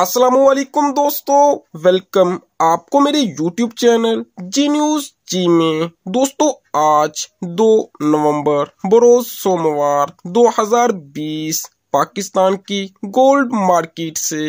असलम दोस्तों वेलकम आपको मेरे YouTube channel Zee news ji में दोस्तों आज 2 नवंबर बरोज सोमवार 2020 पाकिस्तान की गोल्ड मार्केट से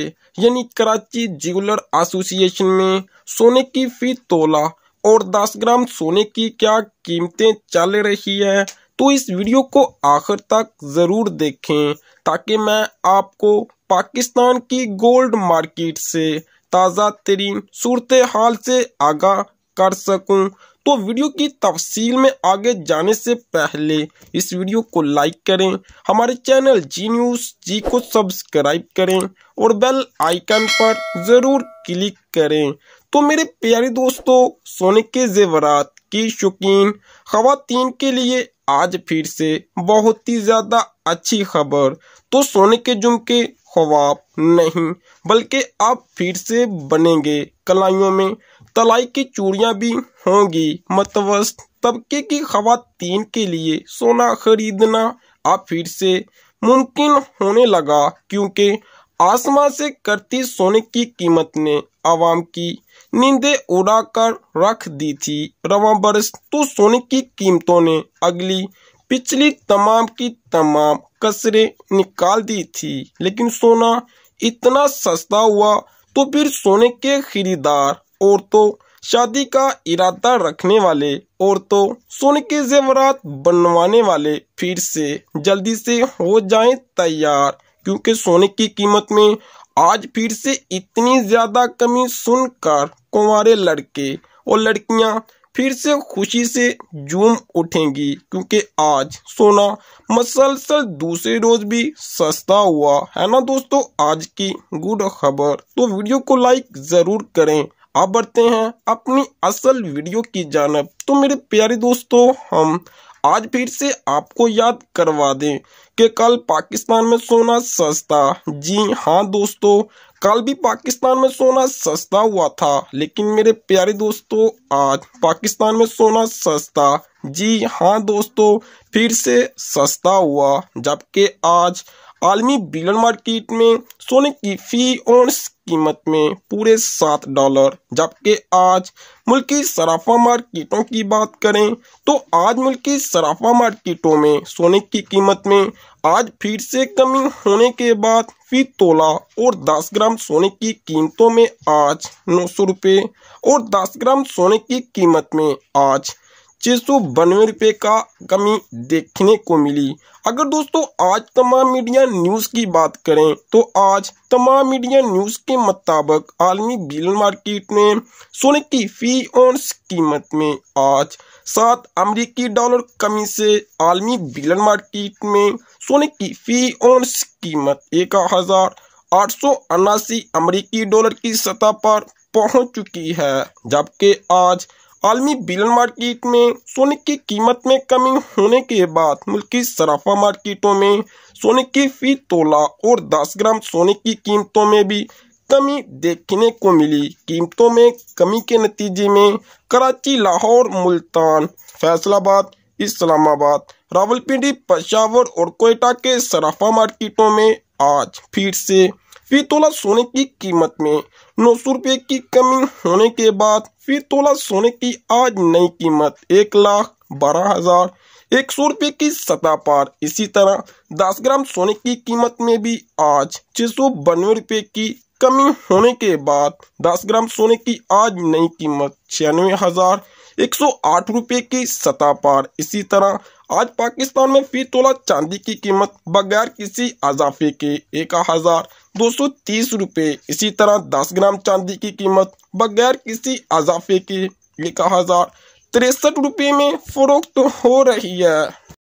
यानी कराची ज्वेलर एसोसिएशन में सोने की फी तोला और 10 ग्राम सोने की क्या कीमतें चल रही है तो इस वीडियो को आखिर तक जरूर देखें ताकि मैं आपको पाकिस्तान की गोल्ड मार्केट से ताज़ा तरीन सूरत हाल से आगाह कर सकूं तो वीडियो की तफसील में आगे जाने से पहले इस वीडियो को लाइक करें हमारे चैनल जी न्यूज़ जी को सब्सक्राइब करें और बेल आइकन पर ज़रूर क्लिक करें तो मेरे प्यारे दोस्तों सोने के जेवरात की शौकीन खातन के लिए आज फिर से बहुत ही ज़्यादा अच्छी खबर तो सोने के जुमके ख्वाब नहीं बल्कि आप फिर से बनेंगे कलाइयों में तलाई की चूड़ियां भी होंगी मतवस तबके की खातन के लिए सोना खरीदना आप फिर से मुमकिन होने लगा क्योंकि आसमान से करती सोने की कीमत ने आवाम की नींदें उड़ाकर रख दी थी रवा बरस तो सोने की कीमतों ने अगली पिछली तमाम की तमाम कसरे निकाल दी थी लेकिन सोना इतना सस्ता हुआ तो फिर सोने के खरीदार और तो शादी का इरादा रखने वाले और तो सोने के जेवरात बनवाने वाले फिर से जल्दी से हो जाएं तैयार क्योंकि सोने की कीमत में आज फिर से इतनी ज्यादा कमी सुनकर कुंवारे लड़के और लड़कियां फिर से खुशी से झूम उठेंगी क्योंकि आज सोना मसलसल दूसरे रोज भी सस्ता हुआ है ना दोस्तों आज की गुड खबर तो वीडियो को लाइक जरूर करें अब बढ़ते हैं अपनी असल वीडियो की जानब तो मेरे प्यारे दोस्तों हम आज फिर से आपको याद करवा दें कि कल पाकिस्तान में सोना सस्ता जी हाँ दोस्तों कल भी पाकिस्तान में सोना सस्ता हुआ था लेकिन मेरे प्यारे दोस्तों आज पाकिस्तान में सोना सस्ता जी हाँ दोस्तों फिर से सस्ता हुआ जबकि आज आलमी बिलन मार्केट में सोने की फी ओंस कीमत में पूरे सात डॉलर जबकि आज मुल्की सराफा मार्केटों की बात करें तो आज मुल्क सराफा मार्केटों में सोने की कीमत में आज फिर से कमी होने के बाद फी तोला और 10 ग्राम सोने की कीमतों में आज नौ सौ रुपये और 10 ग्राम सोने की कीमत में आज छह रुपए का कमी देखने को मिली अगर दोस्तों आज तमाम मीडिया न्यूज की बात करें तो आज तमाम मीडिया न्यूज के मुताबिक आलमी बिल मार्केट में सोने की फी ऑनस कीमत में आज सात अमेरिकी डॉलर कमी से आलमी बिलन मार्केट में सोने की फी ऑन कीमत एक हजार आठ सौ अमरीकी डॉलर की सतह पर पहुंच चुकी है जबकि आज आलमी बिलन मार्केट में सोने की कीमत में कमी होने के बाद मुल्क की सराफा मार्केटों में सोने की फी तोला और दस ग्राम सोने की कीमतों में भी कमी देखने को मिली कीमतों में कमी के नतीजे में कराची लाहौर मुल्तान फैसलाबाद इस्लामाबाद रावलपिंडी पशावर और कोयटा के सराफा मार्केटों में आज फिर से फिर तोला सोने की कीमत में नौ सौ रुपये की कमी होने के बाद फिर तोला सोने की आज नई कीमत एक लाख बारह हजार एक सौ रुपये की सतह पार इसी तरह दस ग्राम सोने की कीमत में भी आज छह सौ बानवे रूपए की कमी होने के बाद दस ग्राम सोने की आज नई कीमत छियानवे हजार एक सौ की सतह पर इसी तरह आज पाकिस्तान में फी तोला चांदी की कीमत बगैर किसी अजाफे के एक हजार दो सौ तीस रुपये इसी तरह दस ग्राम चांदी की कीमत बगैर किसी अजाफे के एक हजार तिरसठ रुपये में फरोख्त तो हो रही है